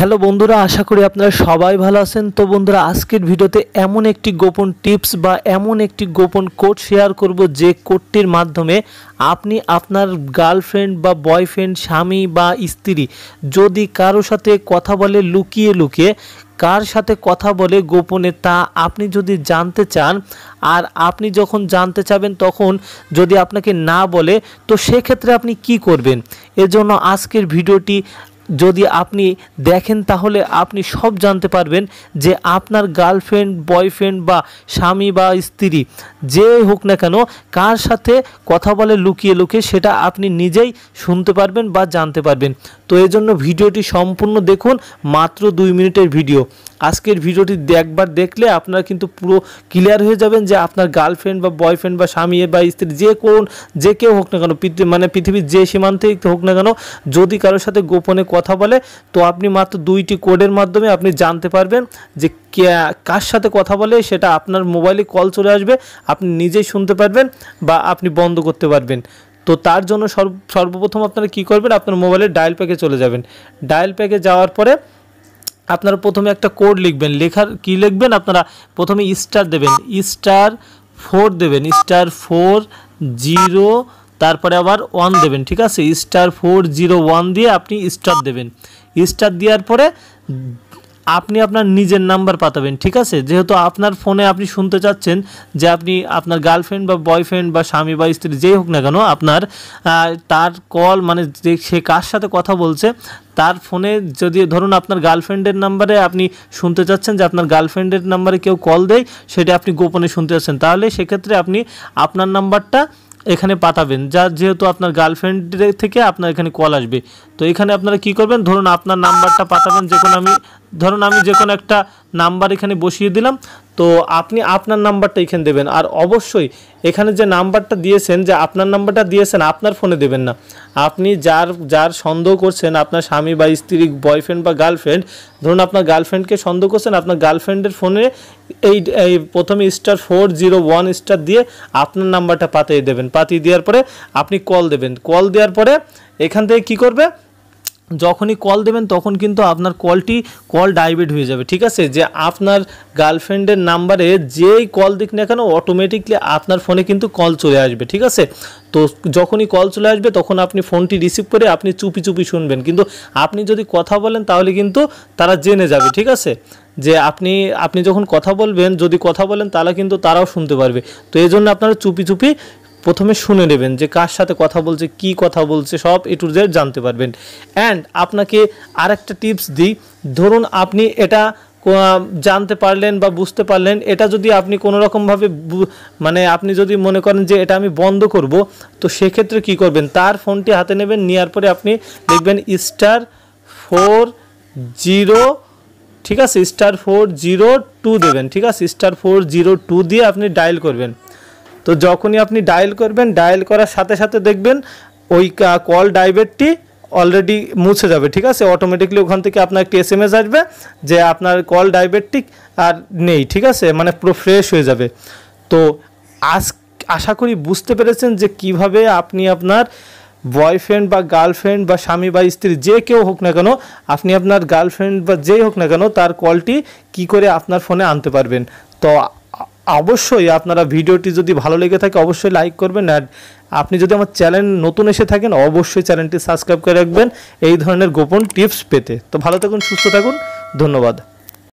hello বন্ধুরা আশা করি আপনারা সবাই ভালো আছেন তো বন্ধুরা আজকের ভিডিওতে এমন একটি গোপন টিপস বা এমন একটি গোপন কোড শেয়ার করব যে কোডটির মাধ্যমে আপনি আপনার গার্লফ্রেন্ড বা বয়ফ্রেন্ড স্বামী বা স্ত্রী যদি কারো সাথে কথা বলে লুকিয়ে লুকিয়ে কার সাথে কথা বলে গোপনে তা আপনি যদি জানতে চান আর আপনি যখন জানতে চাবেন তখন যদি আপনাকে না বলে তো সেক্ষেত্রে আপনি কি করবেন এজন্য আজকের ভিডিওটি যদি আপনি দেখেন তাহলে আপনি সব জানতে পারবেন যে আপনার গার্লফ্রেন্ড বয়ফ্রেন্ড বা স্বামী বা স্ত্রী যে হোক না কেন কার সাথে কথা বলে লুকিয়ে লুকিয়ে সেটা আপনি নিজেই শুনতে পারবেন বা জানতে পারবেন তো এই জন্য ভিডিওটি সম্পূর্ণ দেখুন মাত্র দুই মিনিটের ভিডিও আজকের ভিডিওটি একবার দেখলে আপনার কিন্তু পুরো ক্লিয়ার হয়ে যাবেন যে আপনার গার্লফ্রেন্ড বা বয়ফ্রেন্ড বা স্বামী বা স্ত্রী যে কোন যে কেউ হোক না কেন মানে পৃথিবীর যে সীমান্তে হোক না কেন যদি কারোর সাথে গোপনে কথা বলে তো আপনি মাত্র দুইটি কোডের মাধ্যমে আপনি জানতে পারবেন যে কার সাথে কথা বলে সেটা আপনার মোবাইলে কল চলে আসবে আপনি নিজেই শুনতে পারবেন বা আপনি বন্ধ করতে পারবেন তো তার জন্য সর্বপ্রথম আপনারা কি করবেন আপনার মোবাইলে ডায়াল প্যাকে চলে যাবেন ডায়াল প্যাকে যাওয়ার পরে আপনারা প্রথমে একটা কোড লিখবেন লেখার কি লিখবেন আপনারা প্রথমে স্টার দেবেন স্টার ফোর দেবেন স্টার ফোর জিরো তারপরে আবার ওয়ান দেবেন ঠিক আছে স্টার ফোর জিরো ওয়ান দিয়ে আপনি স্টার দেবেন স্টার দেওয়ার পরে আপনি আপনার নিজের নাম্বার পাতাবেন ঠিক আছে যেহেতু আপনার ফোনে আপনি শুনতে চাচ্ছেন যে আপনি আপনার গার্লফ্রেন্ড বা বয়ফ্রেন্ড বা স্বামী বা স্ত্রী যেই হোক না কেন আপনার তার কল মানে যে সে কার সাথে কথা বলছে তার ফোনে যদি ধরুন আপনার গার্লফ্রেন্ডের নাম্বারে আপনি শুনতে চাচ্ছেন যে আপনার গার্লফ্রেন্ডের নাম্বারে কেউ কল দেয় সেটা আপনি গোপনে শুনতে চাচ্ছেন তাহলে সেক্ষেত্রে আপনি আপনার নাম্বারটা এখানে পাঠাবেন যা যেহেতু আপনার গার্লফ্রেন্ডের থেকে আপনার এখানে কল আসবে তো এখানে আপনারা কি করবেন ধরুন আপনার নাম্বারটা পাঠাবেন যে কোনো আমি ধরুন আমি যে কোনো একটা নাম্বার এখানে বসিয়ে দিলাম তো আপনি আপনার নাম্বারটা এখানে দেবেন আর অবশ্যই এখানে যে নাম্বারটা দিয়েছেন যে আপনার নাম্বারটা দিয়েছেন আপনার ফোনে দেবেন না আপনি যার যার সন্দেহ করছেন আপনার স্বামী বা স্ত্রী বয়ফ্রেন্ড বা গার্লফ্রেন্ড ধরুন আপনার গার্লফ্রেন্ডকে সন্দেহ করছেন আপনার গার্লফ্রেন্ডের ফোনে এই এই প্রথমে star four zero one star দিয়ে আপনার নাম্বারটা পাতিয়ে দেবেন পাতিয়ে দেওয়ার পরে আপনি কল দেবেন কল দেওয়ার পরে এখান থেকে কী করবে যখনই কল দেবেন তখন কিন্তু আপনার কলটি কল ডাইভেট হয়ে যাবে ঠিক আছে যে আপনার গার্লফ্রেন্ডের নাম্বারে যেই কল দিক না কেন অটোমেটিকলি আপনার ফোনে কিন্তু কল চলে আসবে ঠিক আছে তো যখনই কল চলে আসবে তখন আপনি ফোনটি রিসিভ করে আপনি চুপি চুপি শুনবেন কিন্তু আপনি যদি কথা বলেন তাহলে কিন্তু তারা জেনে যাবে ঠিক আছে যে আপনি আপনি যখন কথা বলবেন যদি কথা বলেন তাহলে কিন্তু তারাও শুনতে পারবে তো এই জন্য আপনারা চুপি চুপি প্রথমে শুনে নেবেন যে কার সাথে কথা বলছে কি কথা বলছে সব এ টু জেড জানতে পারবেন অ্যান্ড আপনাকে আরেকটা টিপস দিই ধরুন আপনি এটা জানতে পারলেন বা বুঝতে পারলেন এটা যদি আপনি কোনো রকমভাবে মানে আপনি যদি মনে করেন যে এটা আমি বন্ধ করব তো সেক্ষেত্রে কি করবেন তার ফোনটি হাতে নেবেন নেওয়ার পরে আপনি দেখবেন স্টার ফোর জিরো ঠিক আছে স্টার ফোর জিরো টু দেবেন ঠিক আছে স্টার ফোর জিরো টু দিয়ে আপনি ডায়ল করবেন তো যখনই আপনি ডায়াল করবেন ডায়াল করার সাথে সাথে দেখবেন ওই কল ডাইভেটটি অলরেডি মুছে যাবে ঠিক আছে অটোমেটিকলি ওখান থেকে আপনার একটি এস আসবে যে আপনার কল ডায়াবেটিক আর নেই ঠিক আছে মানে পুরো ফ্রেশ হয়ে যাবে তো আজ আশা করি বুঝতে পেরেছেন যে কিভাবে আপনি আপনার বয়ফ্রেন্ড বা গার্লফ্রেন্ড বা স্বামী বা স্ত্রী যে কেউ হোক না কেন আপনি আপনার গার্লফ্রেন্ড বা যেই হোক না কেন তার কলটি কি করে আপনার ফোনে আনতে পারবেন তো অবশ্যই আপনারা ভিডিওটি যদি ভালো লেগে থাকে অবশ্যই লাইক করবেন আর আপনি যদি আমার চ্যানেল নতুন এসে থাকেন অবশ্যই চ্যানেলটি সাবস্ক্রাইব করে রাখবেন এই ধরনের গোপন টিপস পেতে তো ভালো থাকুন সুস্থ থাকুন ধন্যবাদ